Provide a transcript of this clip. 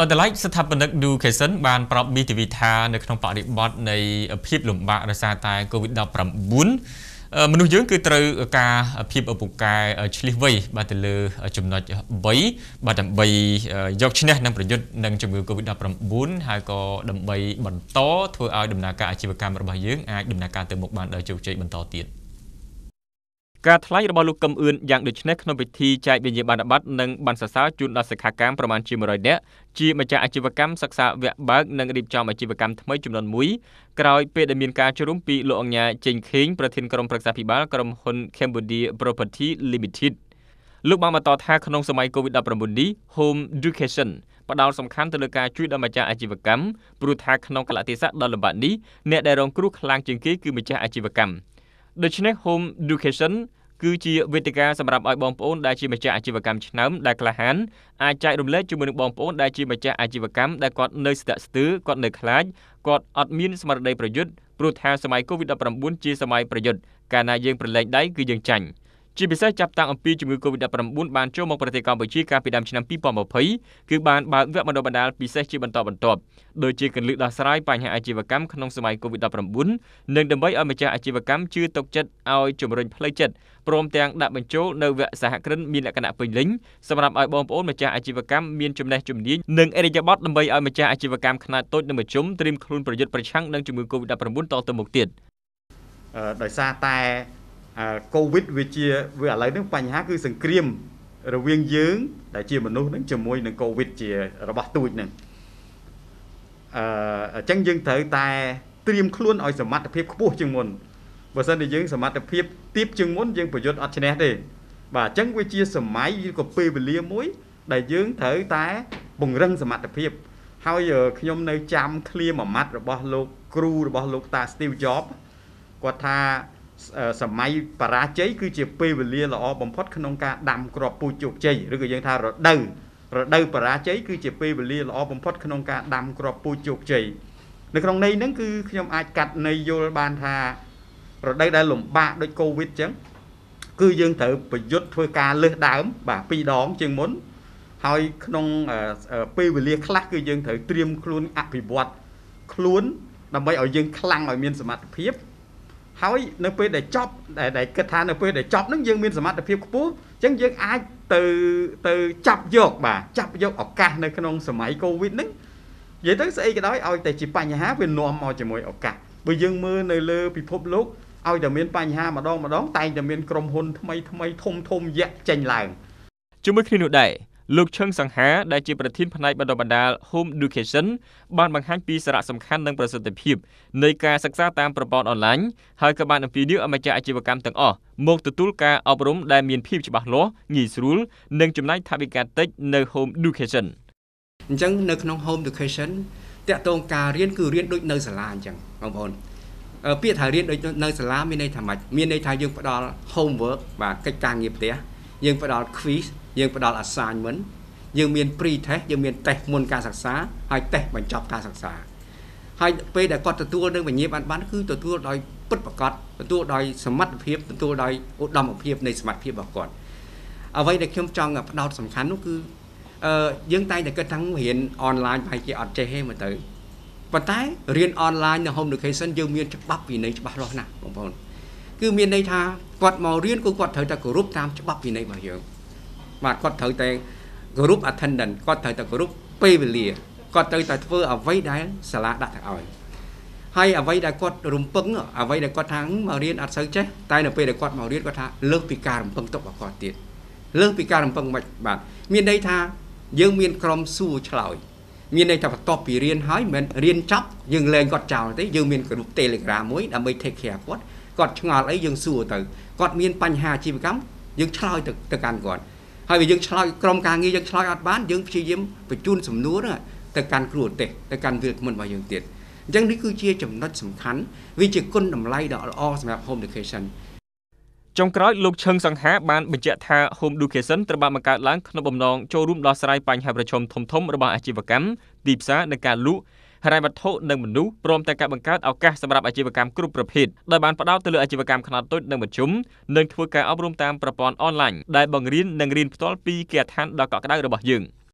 អន្តរជាតិស្ថាបនិក Du Kaysen បានប្រាប់ BTV ថា នៅក្នុងបរិបទនៃភាព លំបាកដោយសារតែ COVID-19 មនុស្សយើងគឺត្រូវការភាពឪពុកកែឆ្លៀសវៃបាទទៅលើចំណុច3បាទដើម្បីយកឈ្នះនឹងប្រយុទ្ធនឹងជំងឺ Covid-19 ហើយក៏ដើម្បីបន្តធ្វើឲ្យដំណើរការអាជីវកម្មរបស់យើងអាចដំណើរការទៅមុខបានដោយជោគជ័យបន្តទៀតការថ្លែងរបស់លោកកឹមអឿនយ៉ាងដូចនេះក្នុងពិធីចែកវិញ្ញាបនបត្រនិងបានសរសើរជូនដល់សិក្ខាកាមប្រមាណជា100នាក់ជាម្ចាស់អាជីវកម្មសិក្សាវគ្គបើកនិងរៀបចំអាជីវកម្មថ្មីចំនួន1ក្រោយពេលដែលមានការជួមពីលោកអង្ញាចេញខេងប្រធានក្រុមប្រឹក្សាភិបាលក្រុមហ៊ុន Cambodia Property Limited លោកបានបន្តថាក្នុង សម័យ COVID-19 នេះ Home Education ផ្ដោតសំខាន់ទៅលើការជួយដល់ម្ចាស់អាជីវកម្មព្រោះថាក្នុងកលតិស័កដ៏លំបាកនេះអ្នកដែលរងគ្រោះខ្លាំងជាងគេគឺម្ចាស់អាជីវកម្មដូច្នេះ Home Education គឺជាវេទិកាសម្រាប់ឲ្យបងប្អូនដែលជាម្ចាស់អាជីវកម្មឆ្នើមដែលក្លាហានអាចចែករំលែកជាមួយនឹងបងប្អូនដែលជាម្ចាស់អាជីវកម្មដែលគាត់នៅស្ទាក់ស្ទើរគាត់នៅខ្លាចគាត់អត់មានស្មារតីប្រយុទ្ធព្រោះថាសម័យ COVID-19 ជាសម័យប្រយុទ្ធកាលណាយើងប្រឡែងដៃគឺយើងចាញ់។ជាពិសេសចាប់តាំងអំពីជំងឺ Covid-19 បានចូលមកប្រទេសកម្ពុជាកាលពីដើមឆ្នាំ2020គឺបានបើកវគ្គបណ្តុះបណ្តាលពិសេសជាបន្តបន្ទាប់ដោយជាកលឹះដោះស្រាយបញ្ហាអាជីវកម្មក្នុងសម័យ Covid-19 និងដើម្បីឲ្យម្ចាស់អាជីវកម្មជឿទុកចិត្តឲ្យជំរុញផ្លូវចិត្តព្រមទាំងដាក់បញ្ចូលនៅវគ្គសហគ្រិនមានលក្ខណៈពេញលេញសម្រាប់ឲ្យបងប្អូនម្ចាស់អាជីវកម្មមានចំណេះជំនាញនិងអរិយប័ត្រដើម្បីឲ្យម្ចាស់អាជីវកម្មខ្នាតតូចនិងមធ្យមត្រៀមខ្លួនប្រយុទ្ធប្រឆាំងនឹងជំងឺ Covid-19 តទៅមុខទៀតដោយសារតែកូវីដវាជាវាឥឡូវហ្នឹងបញ្ហាគឺ សង្គ្រាម រវាងយើង ដែលជាមនុស្សហ្នឹងជាមួយនឹងកូវីដជារបស់ទូចហ្នឹងអឺអញ្ចឹងយើងត្រូវតែ ត្រៀមខ្លួនឲ្យសមត្ថភាពខ្ពស់ជាងមុនបើសិនជាយើងសមត្ថភាពទាបជាងមុនយើងប្រយុទ្ធអត់ឈ្នះទេ បាទអញ្ចឹងវាជាសម័យឬក៏ពេលវេលាមួយ ដែលយើងត្រូវតែពង្រឹងសមត្ថភាពហើយខ្ញុំ នៅ ចាំឃ្លាមួយម៉ាត់របស់លោក គ្រូរបស់លោកតា Steve Jobs គាត់ថាសម័យបរាជ័យគឺជាពេលវេលាល្អបំផុតក្នុងការដាំគ្រាប់ពូជជោគជ័យឬក៏យើងថារដូវរដូវបរាជ័យគឺជាពេលវេលាល្អបំផុតក្នុងការដាំគ្រាប់ពូជជោគជ័យនៅក្នុងន័យហ្នឹងគឺខ្ញុំអាចកាត់ន័យយល់បានថារដូវដែលលំបាកដូចកូវីដចឹងគឺយើងត្រូវប្រយុទ្ធធ្វើការលើសដើមបាទពីរដងជាងមុនហើយក្នុងពេលវេលាខ្លះគឺយើងត្រូវត្រៀមខ្លួនអភិវឌ្ឍខ្លួនដើម្បីឲ្យយើងខ្លាំងឲ្យមានសមត្ថភាពហើយនៅពេលដែលចប់ដែលគិតថានៅពេលដែលចប់នឹងយើងមានសមត្ថភាពខ្ពស់អញ្ចឹងយើងអាចទៅទៅចាប់យក បាទចាប់យកឱកាសនៅក្នុងសម័យកូវីដហ្នឹងនិយាយទៅស្អីក៏ដោយឲ្យតែជាបញ្ហាវានាំមកជាមួយឱកាសបើយើងមើលនៅលើពិភពលោកឲ្យតែមាន បញ្ហាម្ដងម្ដងតែងតែមានក្រុមហ៊ុនថ្មីថ្មី ធំធំយៈចេញឡើងជាមួយគ្នានោះដែរលោកឈឹងសង្ហាដែលជាប្រធានផ្នែកបណ្ដុះបណ្ដាល Home Education បានបង្ហាញពីសារៈសំខាន់និងប្រសិទ្ធភាពនៃការសិក្សាតាមប្រព័ន្ធអនឡាញហើយក៏បានអំពាវនាវឲ្យម្ចាស់អាជីវកម្មទាំងអស់មកទទួលការអប់រំដែលមានភាពច្បាស់លាស់ងាយស្រួលនិងចំណាយថវិកាតិចនៅ Home Education អញ្ចឹងនៅក្នុង Home Education តកតងការរៀនគឺរៀនដូចនៅ សាលាអញ្ចឹងបងប្អូនពាក្យថារៀនដូចនៅសាលាមានន័យថាម៉េចមានន័យថាយើងផ្ដល់ homework បាទកិច្ចការងារផ្ទះយើងផ្ដល់ quiz យើងផ្ដល់ assignment យើងមាន pre test យើងមាន test មុនការសិក្សាហើយ test បញ្ចប់ការសិក្សា ហើយពេលដែលគាត់ទទួលនឹងវិញ្ញាបនបត្រគឺទទួលដោយពិតប្រាកដទទួលដោយសមត្ថភាពទទួលដោយឧត្តមភាពនៃសមត្ថភាពរបស់គាត់អ្វីដែលខ្ញុំចង់ផ្ដោតសំខាន់នោះគឺអឺយើងតែងតែគិតថារៀនអនឡាញប្រហែលជាអត់ចេះទេមើលទៅប៉ុន្តែរៀនអនឡាញនៅ home education យើងមានច្បាប់ពីនៃច្បាស់លាស់ណាស់បងប្អូនគឺមានន័យថាគាត់មករៀនគឺគាត់ត្រូវតែគោរពតាមច្បាប់ពីនៃរបស់យើងបាទគាត់ត្រូវតែគោរព attendant គាត់ត្រូវតែគោរពពេលវេលាគាត់ត្រូវតែធ្វើអ្វីដែលសាលាដាក់ទៅឲ្យហើយអ្វីដែលគាត់រំពឹង អ្វីដែលគាត់ថាមករៀនអត់សូវចេះតែនៅពេលដែលគាត់មករៀនគាត់ថាលើសពីការរំពឹងទុករបស់គាត់ទៀតលើសពីការរំពឹងមិនបាទមានន័យថាយើងមានក្រុមសួរឆ្លើយមានន័យថាបន្ទាប់ពីរៀនហើយមិនរៀនចប់យើងលែងគាត់ចោលទេយើងមាន ក្រុម Telegram មួយដើម្បី take care គាត់គាត់ឆ្ងល់អីយើងសួរទៅគាត់មានបញ្ហាជីវកម្មយើងឆ្លើយទៅទៅកាន់គាត់ហើយវាយើងឆ្លើយក្រុមការងារយើងឆ្លើយអត់បានយើងព្យាយាមបញ្ជូនសំណួរហ្នឹងទៅកាន់គ្រូឧទ្ទេសទៅកាន់វាគ្មិនរបស់យើងទៀតអញ្ចឹងនេះគឺជាចំណុចសំខាន់វាជាគុណតម្លៃដ៏ល្អសម្រាប់ home education ចុងក្រោយលោកឈឹងសង្ហាបានបញ្ជាក់ថា Home Education ត្រូវបានបង្កើតឡើងក្នុងបំណងចូលរួមដោះស្រាយបញ្ហាប្រឈមធំៗរបស់អាជីវកម្មទីផ្សារនិងការលក់ហិរញ្ញវត្ថុនិងមនុស្សព្រមទាំងការបង្កើតឱកាសសម្រាប់អាជីវកម្មគ្រប់ប្រភេទដោយបានផ្ដោតទៅលើអាជីវកម្មខ្នាតតូចនិងមធ្យមនិងធ្វើការអប់រំតាមប្រព័ន្ធអនឡាញដែលបង្រៀននិងរៀនផ្ទាល់ពីគេហដ្ឋានដ៏កក់ក្ដៅរបស់យើង។